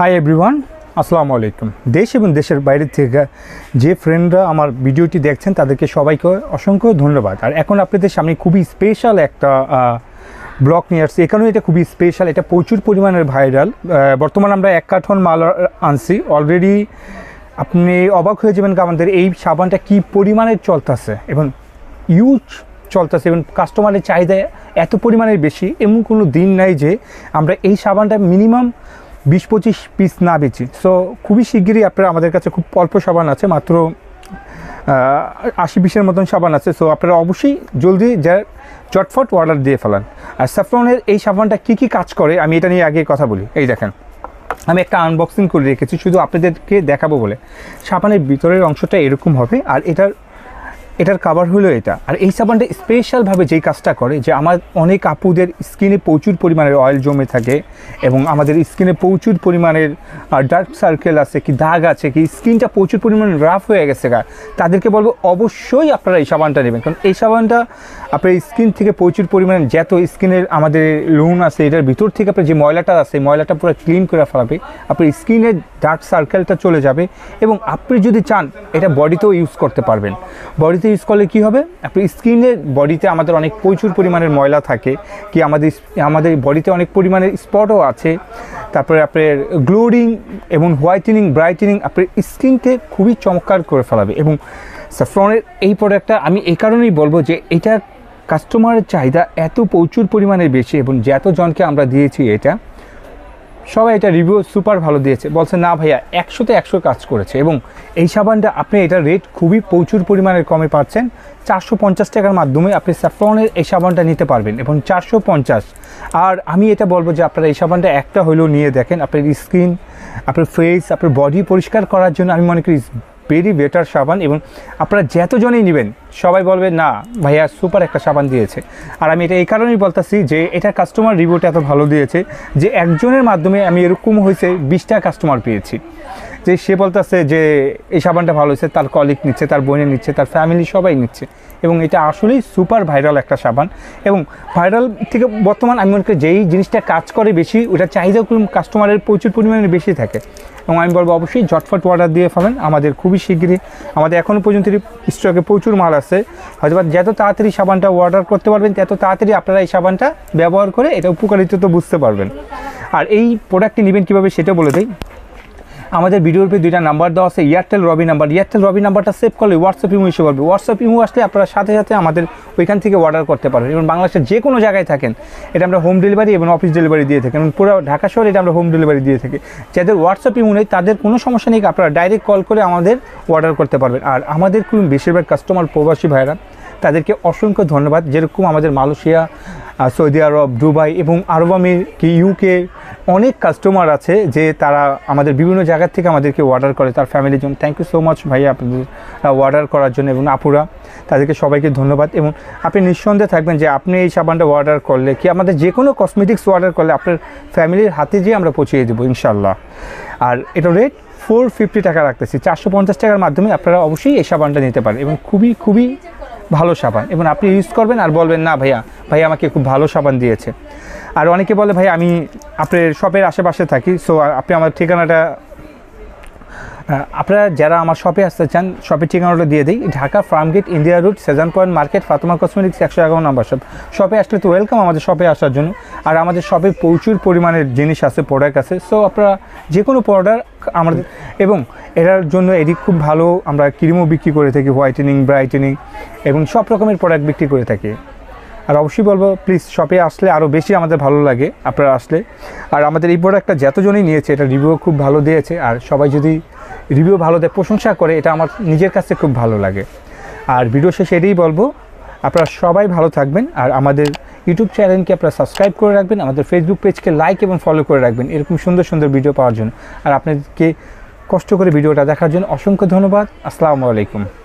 hi everyone আসসালামু আলাইকুম দেশ এবং দেশের বাইরে থেকে যে ফ্রেন্ডরা আমার ভিডিওটি দেখছেন তাদেরকে সবাইকে অসংখ্য ধন্যবাদ আর এখন আপনাদের সামনে খুবই স্পেশাল একটা ব্লক নিয়ে আসছি এখানেও এটা খুবই স্পেশাল এটা প্রচুর পরিমাণের ভাইরাল বর্তমানে আমরা এক কাঠন মাল আনছি অলরেডি আপনি অবাক হয়ে যাবেন আমাদের এই সাবানটা কি পরিমাণের চলতেছে এবং ইউজ চলতেছে এবং কাস্টমারের চাহিদা এত পরিমাণের বেশি এমন কোনো দিন নাই যে আমরা এই সাবানটা মিনিমাম বিশ পঁচিশ পিস না বেচি সো খুবই শিগগিরই আপনারা আমাদের কাছে খুব অল্প সাবান আছে মাত্র আশি পিসের মতন সাবান আছে সো আপনারা অবশ্যই জলদি যা চটফট অর্ডার দিয়ে ফেলান আর স্যাফরনের এই সাবানটা কি কি কাজ করে আমি এটা নিয়ে আগে কথা বলি এই দেখেন আমি একটা আনবক্সিং করে রেখেছি শুধু আপনাদেরকে দেখাবো বলে সাবানের ভিতরের অংশটা এরকম হবে আর এটার এটার কাভার হলো এটা আর এই সাবানটা স্পেশালভাবে যেই কাজটা করে যে আমার অনেক আপুদের স্কিনে প্রচুর পরিমাণের অয়েল জমে থাকে এবং আমাদের স্কিনে প্রচুর পরিমাণের ডার্ক সার্কেল আছে কি দাগ আছে কি স্কিনটা প্রচুর পরিমাণে রাফ হয়ে গেছে গা তাদেরকে বলবো অবশ্যই আপনারা এই সাবানটা নেবেন কারণ এই সাবানটা আপনার স্কিন থেকে প্রচুর পরিমাণে যত স্কিনের আমাদের লোন আছে এটার ভিতর থেকে আপনার যে ময়লাটা আছে ময়লাটা পুরো ক্লিন করে ফেলাবে আপনার স্কিনের ডার্ক সার্কেলটা চলে যাবে এবং আপনি যদি চান এটা বডিতেও ইউজ করতে পারবেন বডিতে ইউজ করলে কী হবে আপনার স্কিনের বডিতে আমাদের অনেক প্রচুর পরিমাণের ময়লা থাকে কি আমাদের আমাদের বডিতে অনেক পরিমাণের স্পটও আছে তারপরে আপনার গ্লোরিং এবং হোয়াইটেনিং ব্রাইটেনিং আপনার স্কিনকে খুবই চমৎকার করে ফেলাবে এবং স্যাফ্রনের এই প্রোডাক্টটা আমি এই কারণেই বলবো যে এটা কাস্টমারের চাহিদা এত প্রচুর পরিমাণে বেশি এবং যতজনকে আমরা দিয়েছি এটা সবাই এটা রিভিউ সুপার ভালো দিয়েছে বলছে না ভাইয়া একশোতে একশো কাজ করেছে এবং এই সাবানটা আপনি এটা রেট খুবই প্রচুর পরিমাণের কমে পাচ্ছেন চারশো পঞ্চাশ টাকার মাধ্যমে আপনি স্যাফ্রনের এই সাবানটা নিতে পারবেন এবং চারশো পঞ্চাশ আর আমি এটা বলবো যে আপনারা এই সাবানটা একটা হলেও নিয়ে দেখেন আপনার স্কিন আপনার ফেস আপনার বডি পরিষ্কার করার জন্য আমি মনে করি ভেরি বেটার সাবান এবং আপনারা যতজনেই নেবেন সবাই বলবে না ভাইয়া সুপার একটা সাবান দিয়েছে আর আমি এটা এই কারণেই বলতেছি যে এটা কাস্টমার রিভিউটা এত ভালো দিয়েছে যে একজনের মাধ্যমে আমি এরকম হয়েছে বিশটা কাস্টমার পেয়েছি যে সে বলতেছে যে এই সাবানটা ভালো হয়েছে তার কলিগ নিচ্ছে তার বোনে নিচ্ছে তার ফ্যামিলি সবাই নিচ্ছে এবং এটা আসলেই সুপার ভাইরাল একটা সাবান এবং ভাইরাল থেকে বর্তমান আমি মনে করি যেই জিনিসটা কাজ করে বেশি ওটা চাহিদাগুলো কাস্টমারের প্রচুর পরিমাণে বেশি থাকে এবং আমি বলবো অবশ্যই ঝটফট অর্ডার দিয়ে পাবেন আমাদের খুবই শীঘ্রই আমাদের এখনও পর্যন্ত স্টকে প্রচুর মাল আছে হয়তো যত তাড়াতাড়ি সাবানটা অর্ডার করতে পারবেন তত তাড়াতাড়ি আপনারা এই সাবানটা ব্যবহার করে এটা উপকারিত তো বুঝতে পারবেন আর এই প্রোডাক্টটি নেবেন কীভাবে সেটা বলে দিই আমাদের ভিডিওর উপরে দুইটা নাম্বার দেওয়া আছে Airtel Robi number Airtel Robi নাম্বারটা সেভ করলে হোয়াটসঅ্যাপ ইমো এসে পারবে হোয়াটসঅ্যাপ ইমো আসলে আপনারা সাথে সাথে আমাদের ওইখান থেকে অর্ডার করতে পারবেন এবং বাংলাদেশের যে কোনো জায়গায় থাকেন এটা আমরা হোম ডেলিভারি এবং অফিস ডেলিভারি দিয়ে থাকি এবং পুরো ঢাকা শহরে এটা আমরা হোম ডেলিভারি দিয়ে থাকি যাদের হোয়াটসঅ্যাপ ইমো নেই তাদের কোনো সমস্যা নেই আপনারা ডাইরেক্ট কল করে আমাদের অর্ডার করতে পারবেন আর আমাদের খুব বেশিরভাগ কাস্টমার প্রবাসী ভাইরা তাদেরকে অসংখ্য ধন্যবাদ যেরকম আমাদের মালয়েশিয়া সৌদি আরব দুবাই এবং আরব আমির কি ইউকে অনেক কাস্টমার আছে যে তারা আমাদের বিভিন্ন জায়গার থেকে আমাদেরকে অর্ডার করে তার ফ্যামিলির জন্য থ্যাংক ইউ সো মাচ ভাই আপনাদের অর্ডার করার জন্য এবং আপুরা তাদেরকে সবাইকে ধন্যবাদ এবং আপনি নিঃসন্দেহে থাকবেন যে আপনি এই সাবানটা অর্ডার করলে কি আমাদের যে কোনো কসমেটিক্স অর্ডার করলে আপনার ফ্যামিলির হাতে যেয়ে আমরা পৌঁছিয়ে দেবো ইনশাল্লাহ আর এটা রেট ফোর ফিফটি টাকা রাখতেছি চারশো পঞ্চাশ টাকার মাধ্যমে আপনারা অবশ্যই এই সাবানটা নিতে পারেন এবং খুবই খুবই ভালো সাবান এবং আপনি ইউজ করবেন আর বলবেন না ভাইয়া ভাইয়া আমাকে খুব ভালো সাবান দিয়েছে আর অনেকে বলে ভাই আমি আপনার শপের আশেপাশে থাকি সো আপনি আমার ঠিকানাটা আপনারা যারা আমার শপে আসতে চান শপের ঠিকানাটা দিয়ে দিই Dhaka Farmgate Indira road Sezan point market Fatma cosmetics একশো এগারো নম্বর শপ শপে আসলে তো ওয়েলকাম আমাদের শপে আসার জন্য আর আমাদের শপে প্রচুর পরিমাণের জিনিস আছে প্রোডাক্ট আছে সো আপনারা যে কোনো প্রোডাক্ট আমাদের এবং এটার জন্য এটি খুব ভালো আমরা ক্রিমও বিক্রি করে থাকি হোয়াইটেনিং ব্রাইটেনিং এবং সব রকমের প্রোডাক্ট বিক্রি করে থাকি আর অবশ্যই বলবো প্লিজ শপে আসলে আরও বেশি আমাদের ভালো লাগে আপনারা আসলে আর আমাদের এই প্রোডাক্টটা যতজনই নিয়েছে এটা রিভিউ খুব ভালো দিয়েছে আর সবাই যদি রিভিউ ভালো দেয় প্রশংসা করে এটা আমার নিজের কাছে খুব ভালো লাগে আর ভিডিও শেষে এটাই বলবো আপনারা সবাই ভালো থাকবেন আর আমাদের ইউটিউব চ্যানেলকে আপনারা সাবস্ক্রাইব করে রাখবেন আমাদের ফেসবুক পেজকে লাইক এবং ফলো করে রাখবেন এরকম সুন্দর সুন্দর ভিডিও পাওয়ার জন্য আর আপনাদেরকে কষ্ট করে ভিডিওটা দেখার জন্য অসংখ্য ধন্যবাদ আসসালামু আলাইকুম